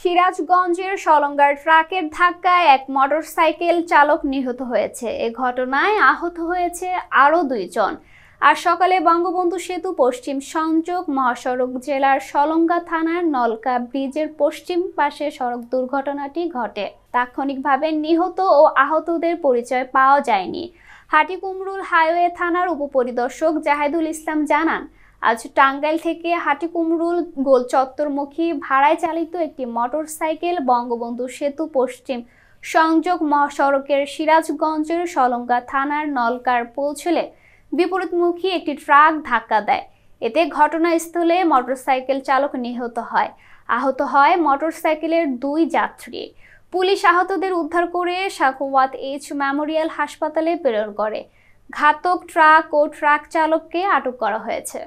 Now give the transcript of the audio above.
সিরাজগঞ্জের সলঙ্গার ট্রাকের ধাক্কায় এক মোটরসাইকেল চালক নিহত হয়েছে এ ঘটনায় আহত হয়েছে আরও দুইজন আর সকালে বঙ্গবন্ধু সেতু পশ্চিম সংযোগ মহাসড়ক জেলার সলঙ্গা থানার নলকা ব্রিজের পশ্চিম পাশে সড়ক দুর্ঘটনাটি ঘটে তাৎক্ষণিকভাবে নিহত ও আহতদের পরিচয় পাওয়া যায়নি হাটিকুমরুল হাইওয়ে থানার উপপরিদর্শক জাহেদুল ইসলাম জানান আজ টাঙ্গাইল থেকে হাটিকুমরুল গোল চত্বরমুখী ভাড়ায় চালিত একটি মোটরসাইকেল বঙ্গবন্ধু সেতু পশ্চিম সংযোগ মহাসড়কের সিরাজগঞ্জের সলঙ্গা থানার নলকার পৌঁছলে বিপরীতমুখী একটি ট্রাক ধাক্কা দেয় এতে ঘটনাস্থলে মোটরসাইকেল চালক নিহত হয় আহত হয় মোটরসাইকেলের দুই যাত্রী পুলিশ আহতদের উদ্ধার করে সাকুয়াত এইচ মেমোরিয়াল হাসপাতালে প্রেরণ করে ঘাতক ট্রাক ও ট্রাক চালককে আটক করা হয়েছে